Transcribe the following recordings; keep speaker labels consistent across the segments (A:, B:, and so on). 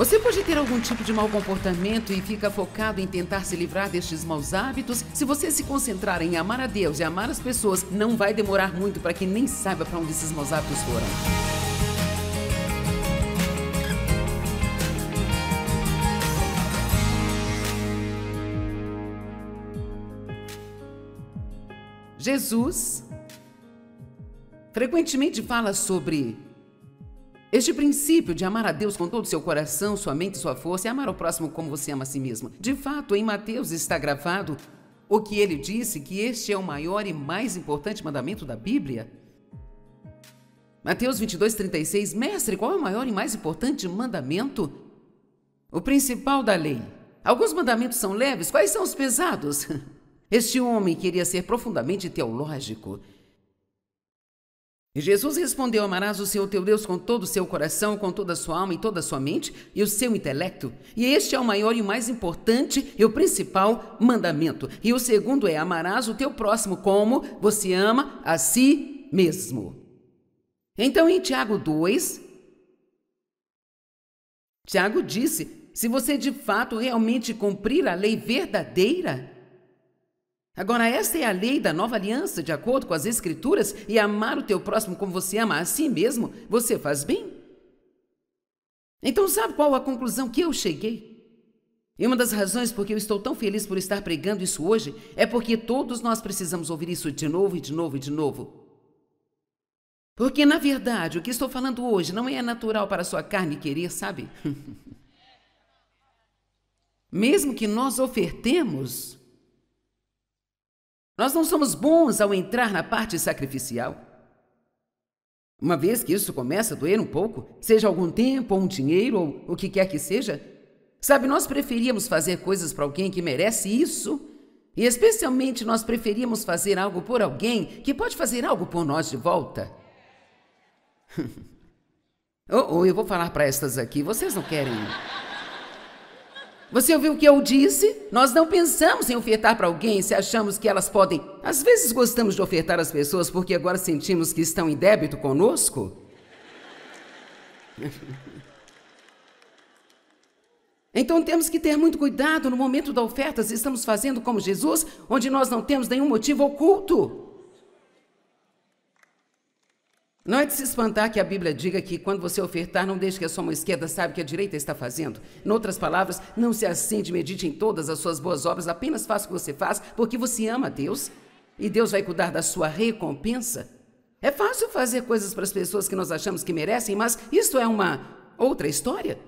A: Você pode ter algum tipo de mau comportamento e fica focado em tentar se livrar destes maus hábitos. Se você se concentrar em amar a Deus e amar as pessoas, não vai demorar muito para que nem saiba para onde esses maus hábitos foram. Jesus frequentemente fala sobre este princípio de amar a Deus com todo o seu coração, sua mente e sua força e amar o próximo como você ama a si mesmo. De fato, em Mateus está gravado o que ele disse que este é o maior e mais importante mandamento da Bíblia. Mateus 22, 36. Mestre, qual é o maior e mais importante mandamento? O principal da lei. Alguns mandamentos são leves, quais são os pesados? Este homem queria ser profundamente teológico Jesus respondeu: Amarás o Senhor teu Deus com todo o seu coração, com toda a sua alma e toda a sua mente e o seu intelecto. E este é o maior e o mais importante e o principal mandamento. E o segundo é: Amarás o teu próximo como você ama a si mesmo. Então, em Tiago 2, Tiago disse: Se você de fato realmente cumprir a lei verdadeira, Agora, esta é a lei da nova aliança, de acordo com as Escrituras, e amar o teu próximo como você ama a si mesmo, você faz bem. Então, sabe qual a conclusão que eu cheguei? E uma das razões por que eu estou tão feliz por estar pregando isso hoje é porque todos nós precisamos ouvir isso de novo e de novo e de novo. Porque, na verdade, o que estou falando hoje não é natural para a sua carne querer, sabe? Mesmo que nós ofertemos, nós não somos bons ao entrar na parte sacrificial. Uma vez que isso começa a doer um pouco, seja algum tempo, ou um dinheiro, ou o que quer que seja, sabe, nós preferíamos fazer coisas para alguém que merece isso, e especialmente nós preferíamos fazer algo por alguém que pode fazer algo por nós de volta. ou oh, oh, eu vou falar para estas aqui, vocês não querem. Você ouviu o que eu disse? Nós não pensamos em ofertar para alguém se achamos que elas podem. Às vezes gostamos de ofertar às pessoas porque agora sentimos que estão em débito conosco. Então temos que ter muito cuidado no momento da oferta se estamos fazendo como Jesus, onde nós não temos nenhum motivo oculto. Não é de se espantar que a Bíblia diga que quando você ofertar, não deixe que a sua mão esquerda saiba o que a direita está fazendo. Em outras palavras, não se acende medite em todas as suas boas obras, apenas faça o que você faz, porque você ama a Deus e Deus vai cuidar da sua recompensa. É fácil fazer coisas para as pessoas que nós achamos que merecem, mas isso é uma outra história.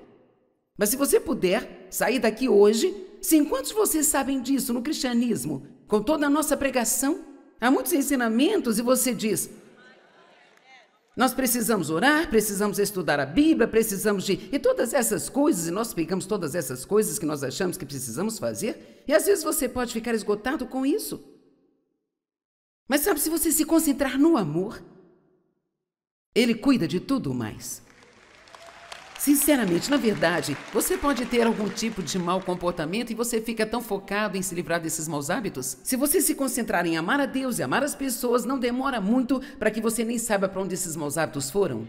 A: Mas se você puder sair daqui hoje, sim, quantos de vocês sabem disso no cristianismo? Com toda a nossa pregação, há muitos ensinamentos e você diz: nós precisamos orar, precisamos estudar a Bíblia, precisamos de. e todas essas coisas, e nós pegamos todas essas coisas que nós achamos que precisamos fazer, e às vezes você pode ficar esgotado com isso. Mas sabe, se você se concentrar no amor, Ele cuida de tudo mais. Sinceramente, na verdade, você pode ter algum tipo de mau comportamento e você fica tão focado em se livrar desses maus hábitos? Se você se concentrar em amar a Deus e amar as pessoas, não demora muito para que você nem saiba para onde esses maus hábitos foram.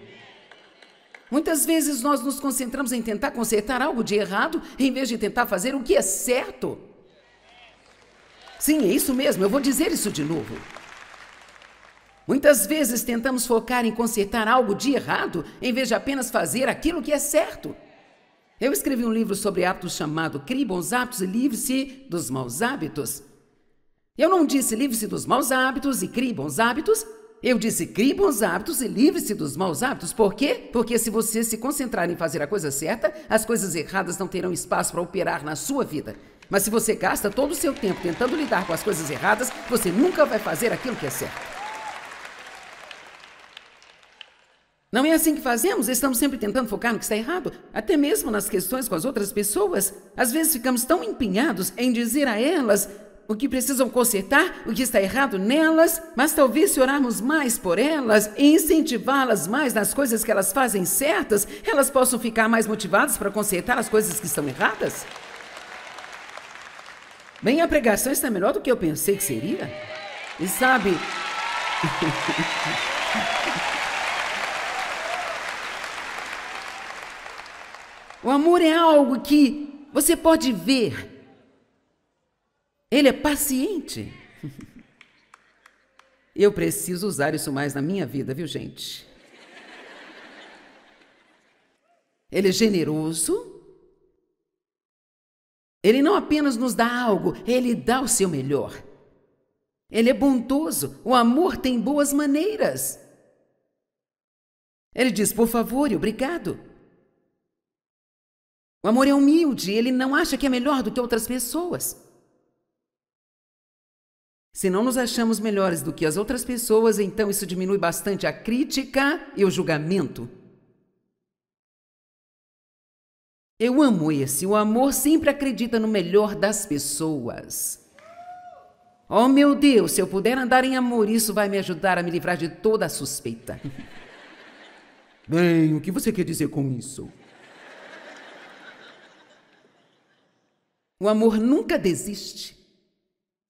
A: Muitas vezes nós nos concentramos em tentar consertar algo de errado em vez de tentar fazer o que é certo. Sim, é isso mesmo, eu vou dizer isso de novo. Muitas vezes tentamos focar em consertar algo de errado em vez de apenas fazer aquilo que é certo. Eu escrevi um livro sobre hábitos chamado Crie Bons Hábitos e Livre-se dos Maus Hábitos. Eu não disse livre-se dos maus hábitos e crie bons hábitos. Eu disse crie bons hábitos e livre-se dos maus hábitos. Por quê? Porque se você se concentrar em fazer a coisa certa, as coisas erradas não terão espaço para operar na sua vida. Mas se você gasta todo o seu tempo tentando lidar com as coisas erradas, você nunca vai fazer aquilo que é certo. Não é assim que fazemos, estamos sempre tentando focar no que está errado, até mesmo nas questões com as outras pessoas. Às vezes ficamos tão empenhados em dizer a elas o que precisam consertar, o que está errado nelas, mas talvez se orarmos mais por elas e incentivá-las mais nas coisas que elas fazem certas, elas possam ficar mais motivadas para consertar as coisas que estão erradas. Bem, a pregação está melhor do que eu pensei que seria. E sabe. O amor é algo que você pode ver. Ele é paciente. Eu preciso usar isso mais na minha vida, viu, gente? Ele é generoso. Ele não apenas nos dá algo, ele dá o seu melhor. Ele é bondoso. O amor tem boas maneiras. Ele diz por favor e obrigado. O amor é humilde, ele não acha que é melhor do que outras pessoas. Se não nos achamos melhores do que as outras pessoas, então isso diminui bastante a crítica e o julgamento. Eu amo esse. O amor sempre acredita no melhor das pessoas. Oh meu Deus, se eu puder andar em amor, isso vai me ajudar a me livrar de toda a suspeita. Bem, o que você quer dizer com isso? O amor nunca desiste.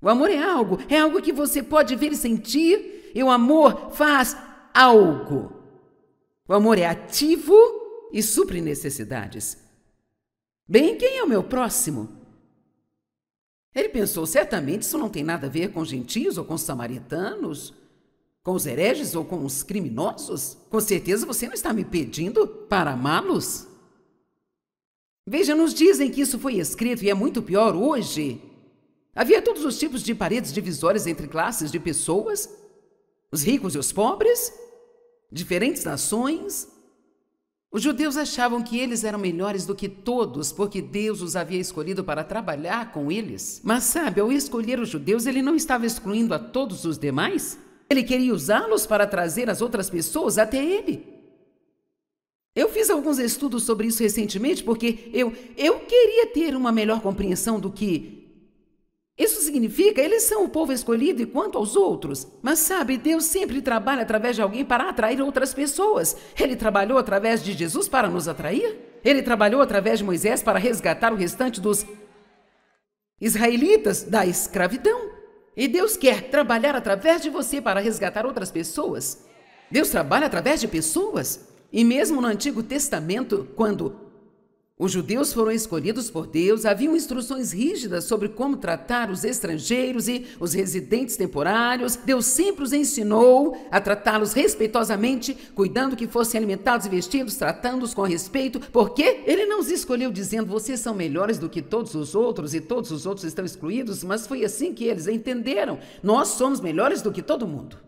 A: O amor é algo, é algo que você pode ver e sentir, e o amor faz algo. O amor é ativo e supre necessidades. Bem, quem é o meu próximo? Ele pensou: certamente isso não tem nada a ver com gentios ou com samaritanos, com os hereges ou com os criminosos. Com certeza você não está me pedindo para amá-los. Veja, nos dizem que isso foi escrito e é muito pior hoje. Havia todos os tipos de paredes divisórias entre classes de pessoas, os ricos e os pobres, diferentes nações. Os judeus achavam que eles eram melhores do que todos porque Deus os havia escolhido para trabalhar com eles. Mas sabe, ao escolher os judeus, ele não estava excluindo a todos os demais? Ele queria usá-los para trazer as outras pessoas até ele alguns estudos sobre isso recentemente, porque eu, eu queria ter uma melhor compreensão do que isso significa eles são o povo escolhido e quanto aos outros. Mas sabe, Deus sempre trabalha através de alguém para atrair outras pessoas. Ele trabalhou através de Jesus para nos atrair. Ele trabalhou através de Moisés para resgatar o restante dos israelitas da escravidão. E Deus quer trabalhar através de você para resgatar outras pessoas. Deus trabalha através de pessoas. E mesmo no Antigo Testamento, quando os judeus foram escolhidos por Deus, haviam instruções rígidas sobre como tratar os estrangeiros e os residentes temporários. Deus sempre os ensinou a tratá-los respeitosamente, cuidando que fossem alimentados e vestidos, tratando-os com respeito, porque ele não os escolheu dizendo: vocês são melhores do que todos os outros e todos os outros estão excluídos, mas foi assim que eles entenderam: nós somos melhores do que todo mundo.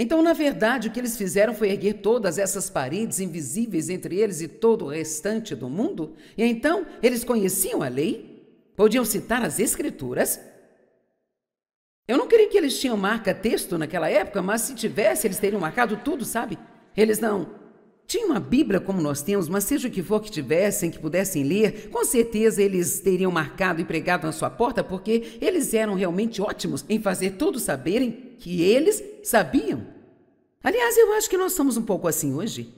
A: Então, na verdade, o que eles fizeram foi erguer todas essas paredes invisíveis entre eles e todo o restante do mundo? E então, eles conheciam a lei? Podiam citar as escrituras? Eu não creio que eles tinham marca-texto naquela época, mas se tivesse, eles teriam marcado tudo, sabe? Eles não tinha uma Bíblia como nós temos, mas seja o que for que tivessem, que pudessem ler, com certeza eles teriam marcado e pregado na sua porta, porque eles eram realmente ótimos em fazer todos saberem que eles sabiam. Aliás, eu acho que nós somos um pouco assim hoje.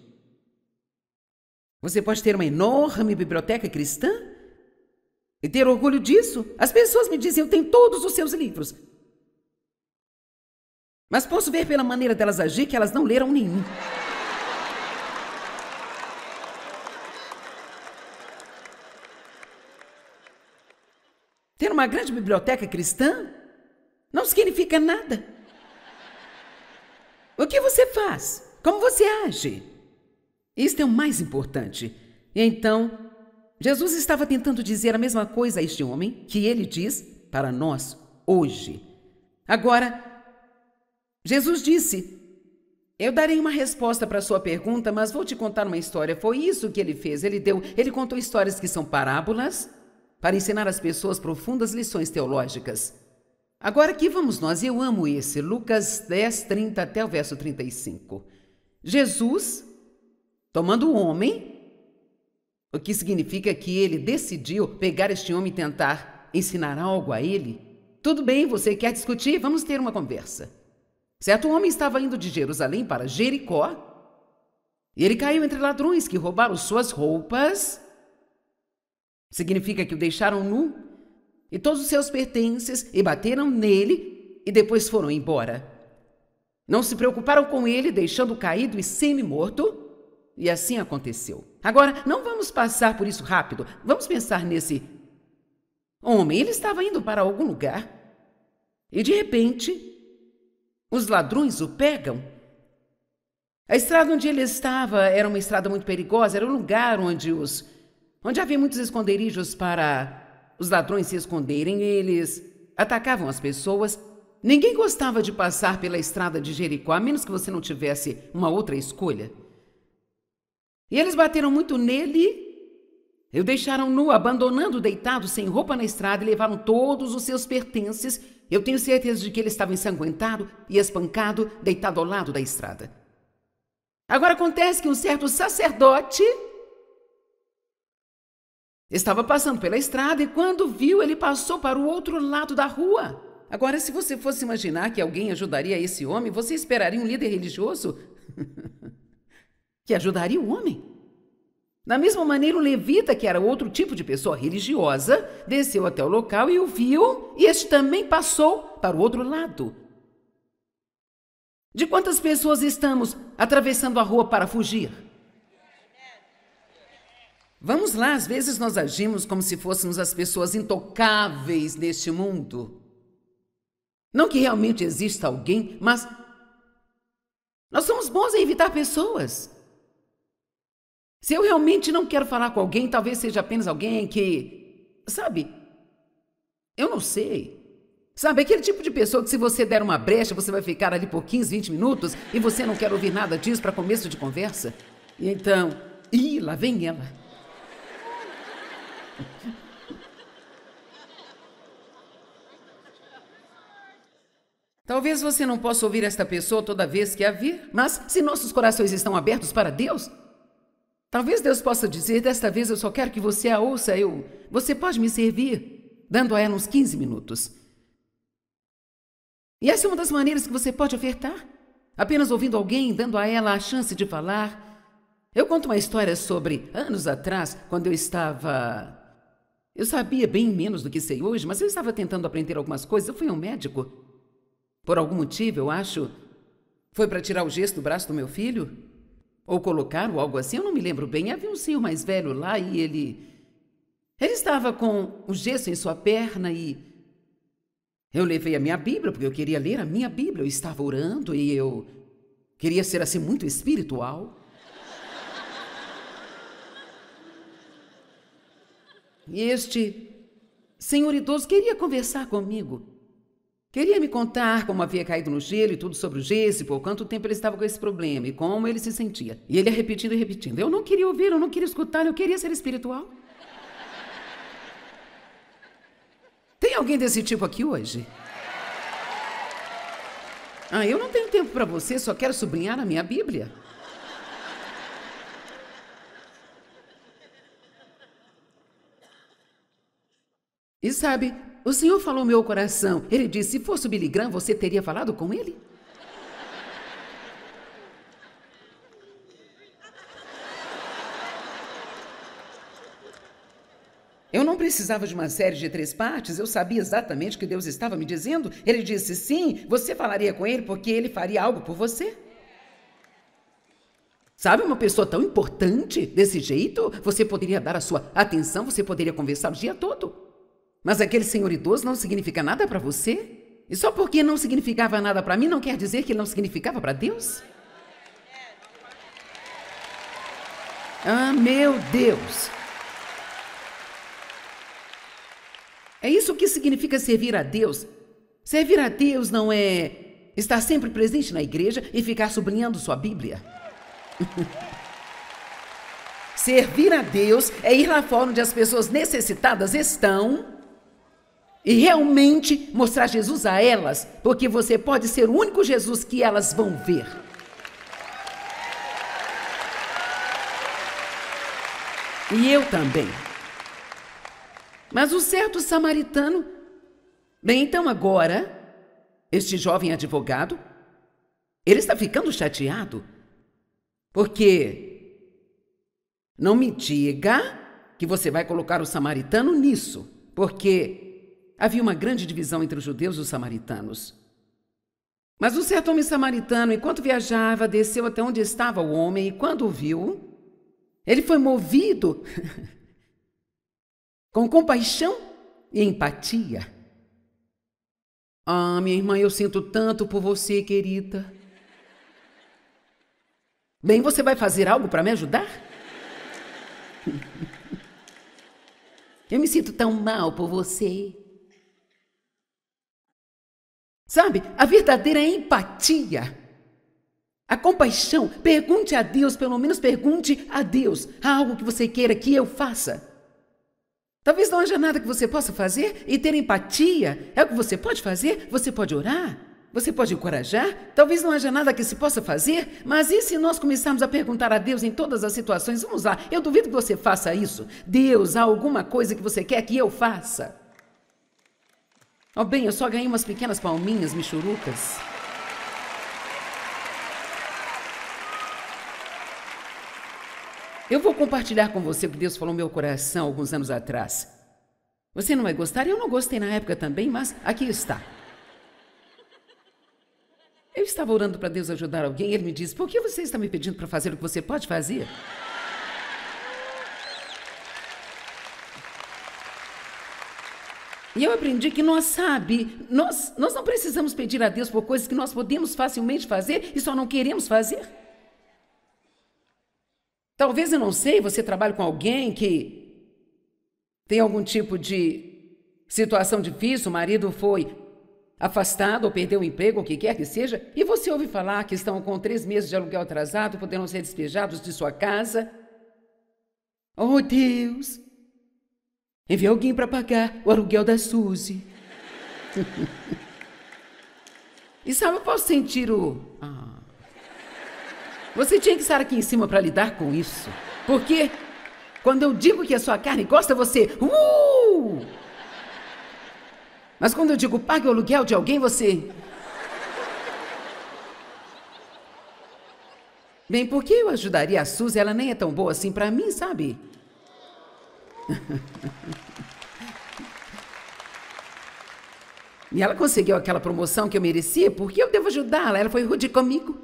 A: Você pode ter uma enorme biblioteca cristã e ter orgulho disso. As pessoas me dizem, eu tenho todos os seus livros. Mas posso ver pela maneira delas agir que elas não leram nenhum. uma grande biblioteca cristã não significa nada. O que você faz? Como você age? Isto é o mais importante. Então, Jesus estava tentando dizer a mesma coisa a este homem que ele diz para nós hoje. Agora, Jesus disse: eu darei uma resposta para sua pergunta, mas vou te contar uma história. Foi isso que ele fez. Ele deu, ele contou histórias que são parábolas para ensinar às pessoas profundas lições teológicas. Agora aqui vamos nós, eu amo esse, Lucas 10, 30 até o verso 35. Jesus, tomando o homem, o que significa que ele decidiu pegar este homem e tentar ensinar algo a ele. Tudo bem, você quer discutir? Vamos ter uma conversa. Certo homem estava indo de Jerusalém para Jericó e ele caiu entre ladrões que roubaram suas roupas Significa que o deixaram nu e todos os seus pertences e bateram nele e depois foram embora. Não se preocuparam com ele, deixando-o caído e semi-morto? E assim aconteceu. Agora, não vamos passar por isso rápido. Vamos pensar nesse homem. Ele estava indo para algum lugar e, de repente, os ladrões o pegam. A estrada onde ele estava era uma estrada muito perigosa, era um lugar onde os onde havia muitos esconderijos para os ladrões se esconderem, eles atacavam as pessoas. Ninguém gostava de passar pela estrada de Jericó, a menos que você não tivesse uma outra escolha. E eles bateram muito nele e o deixaram nu, abandonando deitado sem roupa na estrada e levaram todos os seus pertences. Eu tenho certeza de que ele estava ensanguentado e espancado, deitado ao lado da estrada. Agora acontece que um certo sacerdote Estava passando pela estrada e quando viu, ele passou para o outro lado da rua. Agora, se você fosse imaginar que alguém ajudaria esse homem, você esperaria um líder religioso que ajudaria o homem. Da mesma maneira, o levita, que era outro tipo de pessoa religiosa, desceu até o local e o viu, e este também passou para o outro lado. De quantas pessoas estamos atravessando a rua para fugir? Vamos lá, às vezes nós agimos como se fôssemos as pessoas intocáveis neste mundo. Não que realmente exista alguém, mas nós somos bons em evitar pessoas. Se eu realmente não quero falar com alguém, talvez seja apenas alguém que, sabe? Eu não sei. Sabe, aquele tipo de pessoa que se você der uma brecha, você vai ficar ali por 15, 20 minutos e você não quer ouvir nada disso para começo de conversa? E então, ih, lá vem ela. Talvez você não possa ouvir esta pessoa toda vez que a vir, mas se nossos corações estão abertos para Deus, talvez Deus possa dizer: desta vez eu só quero que você a ouça, eu. Você pode me servir, dando a ela uns 15 minutos. E essa é uma das maneiras que você pode ofertar. Apenas ouvindo alguém, dando a ela a chance de falar. Eu conto uma história sobre anos atrás, quando eu estava eu sabia bem menos do que sei hoje, mas eu estava tentando aprender algumas coisas. Eu fui ao médico. Por algum motivo, eu acho. Foi para tirar o gesso do braço do meu filho? Ou colocar ou algo assim, eu não me lembro bem. Havia um senhor mais velho lá e ele. Ele estava com o gesso em sua perna e. Eu levei a minha Bíblia, porque eu queria ler a minha Bíblia. Eu estava orando e eu queria ser assim muito espiritual. E este senhor idoso queria conversar comigo. Queria me contar como havia caído no gelo e tudo sobre o gesso, por quanto tempo ele estava com esse problema e como ele se sentia. E ele ia repetindo e repetindo. Eu não queria ouvir, eu não queria escutar, eu queria ser espiritual. Tem alguém desse tipo aqui hoje? Ah, eu não tenho tempo para você, só quero sublinhar a minha Bíblia. E sabe, o senhor falou meu coração. Ele disse: se fosse o Billy Graham, você teria falado com ele? Eu não precisava de uma série de três partes, eu sabia exatamente o que Deus estava me dizendo. Ele disse: sim, você falaria com ele porque ele faria algo por você. Sabe, uma pessoa tão importante desse jeito, você poderia dar a sua atenção, você poderia conversar o dia todo. Mas aquele senhor idoso não significa nada para você? E só porque não significava nada para mim não quer dizer que ele não significava para Deus? Ah, meu Deus! É isso que significa servir a Deus. Servir a Deus não é estar sempre presente na igreja e ficar sublinhando sua Bíblia. Servir a Deus é ir lá fora onde as pessoas necessitadas estão e realmente mostrar Jesus a elas, porque você pode ser o único Jesus que elas vão ver. E eu também. Mas o certo samaritano. Bem, então agora, este jovem advogado, ele está ficando chateado, porque não me diga que você vai colocar o samaritano nisso, porque Havia uma grande divisão entre os judeus e os samaritanos. Mas um certo homem samaritano, enquanto viajava, desceu até onde estava o homem e, quando o viu, ele foi movido com compaixão e empatia. Ah, minha irmã, eu sinto tanto por você, querida. Bem, você vai fazer algo para me ajudar? Eu me sinto tão mal por você. Sabe, a verdadeira empatia. A compaixão, pergunte a Deus, pelo menos pergunte a Deus algo que você queira que eu faça. Talvez não haja nada que você possa fazer e ter empatia é o que você pode fazer. Você pode orar, você pode encorajar. Talvez não haja nada que se possa fazer, mas e se nós começarmos a perguntar a Deus em todas as situações? Vamos lá, eu duvido que você faça isso. Deus, há alguma coisa que você quer que eu faça? Ó oh, bem, eu só ganhei umas pequenas palminhas michurucas. Eu vou compartilhar com você o que Deus falou no meu coração alguns anos atrás. Você não vai gostar, eu não gostei na época também, mas aqui está. Eu estava orando para Deus ajudar alguém, e ele me disse: Por que você está me pedindo para fazer o que você pode fazer? E eu aprendi que nós sabe, nós, nós não precisamos pedir a Deus por coisas que nós podemos facilmente fazer e só não queremos fazer. Talvez eu não sei, você trabalha com alguém que tem algum tipo de situação difícil, o marido foi afastado ou perdeu o emprego, o que quer que seja, e você ouve falar que estão com três meses de aluguel atrasado, poderão ser despejados de sua casa. Oh Deus, Enviar alguém para pagar o aluguel da Suzy. e sabe, eu posso sentir o. Ah. Você tinha que estar aqui em cima para lidar com isso. Porque quando eu digo que a sua carne gosta, você. Uh! Mas quando eu digo pague o aluguel de alguém, você. Bem, por que eu ajudaria a Suzy? Ela nem é tão boa assim para mim, sabe? e ela conseguiu aquela promoção que eu merecia, porque eu devo ajudá-la. Ela foi rude comigo.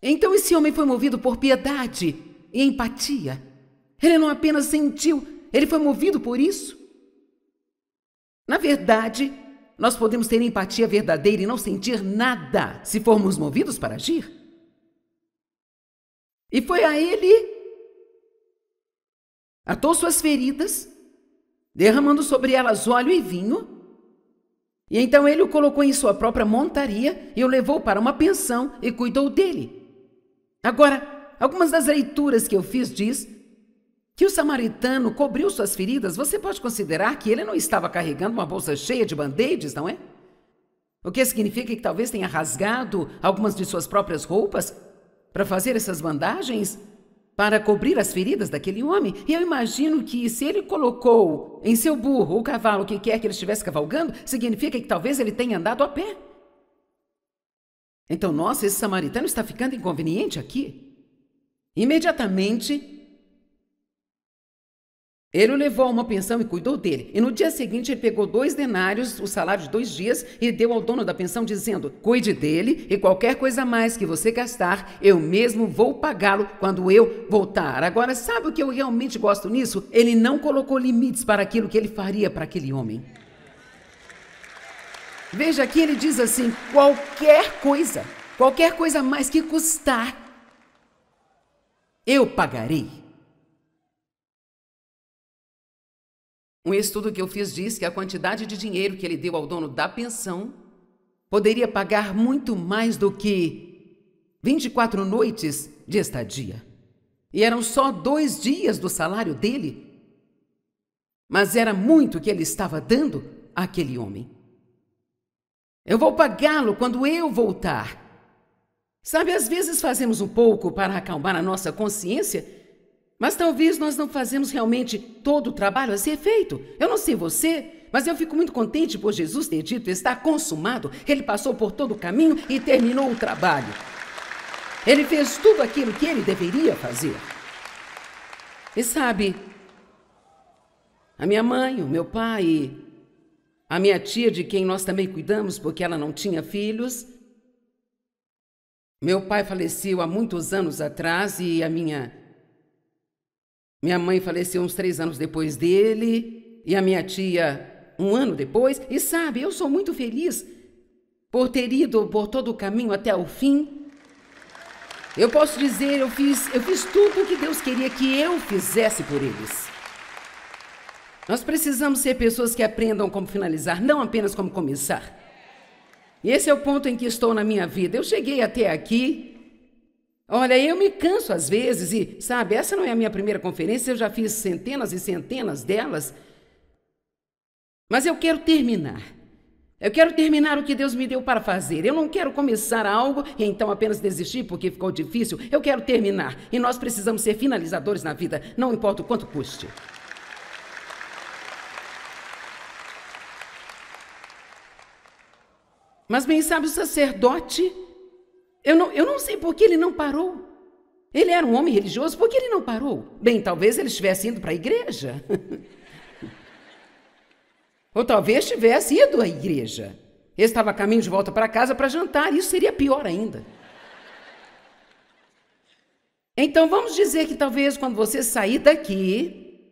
A: Então esse homem foi movido por piedade e empatia. Ele não apenas sentiu, ele foi movido por isso. Na verdade, nós podemos ter empatia verdadeira e não sentir nada se formos movidos para agir. E foi aí ele atou suas feridas, derramando sobre elas óleo e vinho. E então ele o colocou em sua própria montaria e o levou para uma pensão e cuidou dele. Agora, algumas das leituras que eu fiz diz que o samaritano cobriu suas feridas. Você pode considerar que ele não estava carregando uma bolsa cheia de band-aids, não é? O que significa que talvez tenha rasgado algumas de suas próprias roupas para fazer essas bandagens para cobrir as feridas daquele homem. E eu imagino que se ele colocou em seu burro o cavalo que quer que ele estivesse cavalgando, significa que talvez ele tenha andado a pé. Então, nossa, esse samaritano está ficando inconveniente aqui. Imediatamente, ele o levou a uma pensão e cuidou dele. E no dia seguinte, ele pegou dois denários, o salário de dois dias, e deu ao dono da pensão, dizendo: Cuide dele e qualquer coisa mais que você gastar, eu mesmo vou pagá-lo quando eu voltar. Agora, sabe o que eu realmente gosto nisso? Ele não colocou limites para aquilo que ele faria para aquele homem. Veja aqui, ele diz assim: qualquer coisa, qualquer coisa mais que custar, eu pagarei. Um estudo que eu fiz diz que a quantidade de dinheiro que ele deu ao dono da pensão poderia pagar muito mais do que 24 noites de estadia. E eram só dois dias do salário dele. Mas era muito que ele estava dando àquele homem. Eu vou pagá-lo quando eu voltar. Sabe, às vezes fazemos um pouco para acalmar a nossa consciência mas talvez nós não fazemos realmente todo o trabalho a ser feito. Eu não sei você, mas eu fico muito contente por Jesus ter dito: está consumado. Ele passou por todo o caminho e terminou o trabalho. Ele fez tudo aquilo que ele deveria fazer. E sabe, a minha mãe, o meu pai, a minha tia, de quem nós também cuidamos porque ela não tinha filhos. Meu pai faleceu há muitos anos atrás e a minha minha mãe faleceu uns três anos depois dele e a minha tia um ano depois. E sabe, eu sou muito feliz por ter ido por todo o caminho até o fim. Eu posso dizer, eu fiz, eu fiz tudo o que Deus queria que eu fizesse por eles. Nós precisamos ser pessoas que aprendam como finalizar, não apenas como começar. E esse é o ponto em que estou na minha vida. Eu cheguei até aqui Olha, eu me canso às vezes e, sabe, essa não é a minha primeira conferência, eu já fiz centenas e centenas delas. Mas eu quero terminar. Eu quero terminar o que Deus me deu para fazer. Eu não quero começar algo e então apenas desistir porque ficou difícil. Eu quero terminar. E nós precisamos ser finalizadores na vida, não importa o quanto custe. Mas bem sabe o sacerdote eu não, eu não sei por que ele não parou. Ele era um homem religioso, por que ele não parou? Bem, talvez ele estivesse indo para a igreja. Ou talvez tivesse ido à igreja. Ele estava a caminho de volta para casa para jantar, isso seria pior ainda. Então vamos dizer que talvez quando você sair daqui,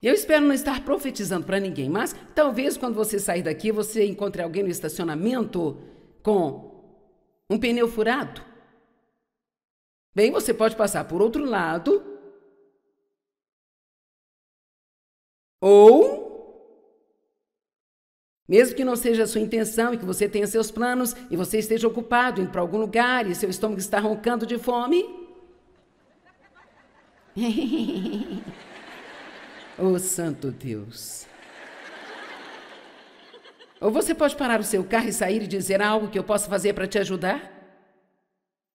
A: eu espero não estar profetizando para ninguém, mas talvez quando você sair daqui você encontre alguém no estacionamento com um pneu furado? Bem, você pode passar por outro lado ou mesmo que não seja a sua intenção e que você tenha seus planos e você esteja ocupado indo para algum lugar e seu estômago está roncando de fome. oh, santo Deus. Ou você pode parar o seu carro e sair e dizer algo que eu possa fazer para te ajudar?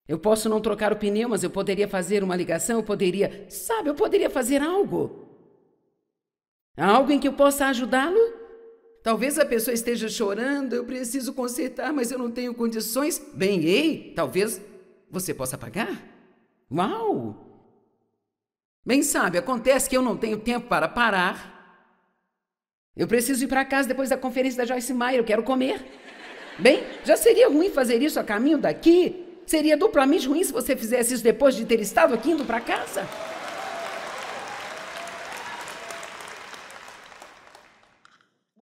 A: Eu posso não trocar o pneu, mas eu poderia fazer uma ligação, eu poderia, sabe, eu poderia fazer algo. Algo em que eu possa ajudá-lo? Talvez a pessoa esteja chorando, eu preciso consertar, mas eu não tenho condições. Bem, ei, talvez você possa pagar? Uau! Bem, sabe, acontece que eu não tenho tempo para parar eu preciso ir para casa depois da conferência da Joyce Meyer, eu quero comer. Bem, já seria ruim fazer isso a caminho daqui? Seria duplamente ruim se você fizesse isso depois de ter estado aqui indo para casa?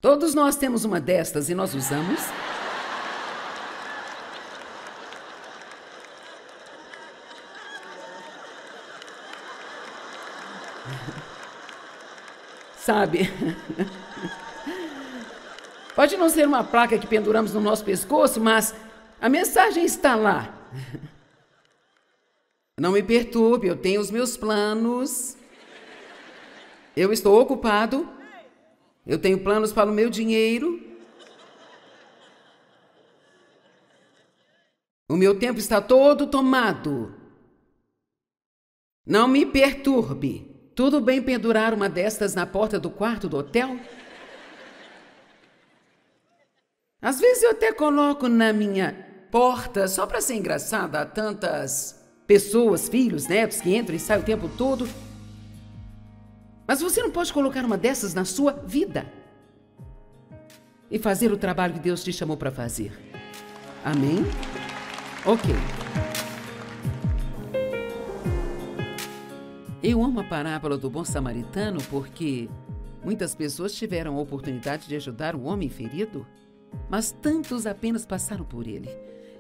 A: Todos nós temos uma destas e nós usamos. sabe? Pode não ser uma placa que penduramos no nosso pescoço, mas a mensagem está lá. Não me perturbe, eu tenho os meus planos. Eu estou ocupado. Eu tenho planos para o meu dinheiro. O meu tempo está todo tomado. Não me perturbe. Tudo bem pendurar uma destas na porta do quarto do hotel? Às vezes eu até coloco na minha porta, só para ser engraçada, há tantas pessoas, filhos, netos que entram e saem o tempo todo. Mas você não pode colocar uma dessas na sua vida e fazer o trabalho que Deus te chamou para fazer. Amém? Ok. Eu amo a parábola do bom samaritano porque muitas pessoas tiveram a oportunidade de ajudar um homem ferido, mas tantos apenas passaram por ele.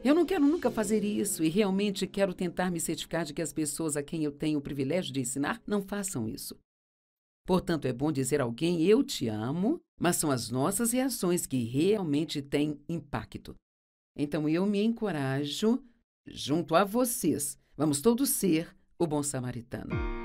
A: Eu não quero nunca fazer isso e realmente quero tentar me certificar de que as pessoas a quem eu tenho o privilégio de ensinar não façam isso. Portanto, é bom dizer a alguém eu te amo, mas são as nossas reações que realmente têm impacto. Então eu me encorajo, junto a vocês, vamos todos ser o bom samaritano.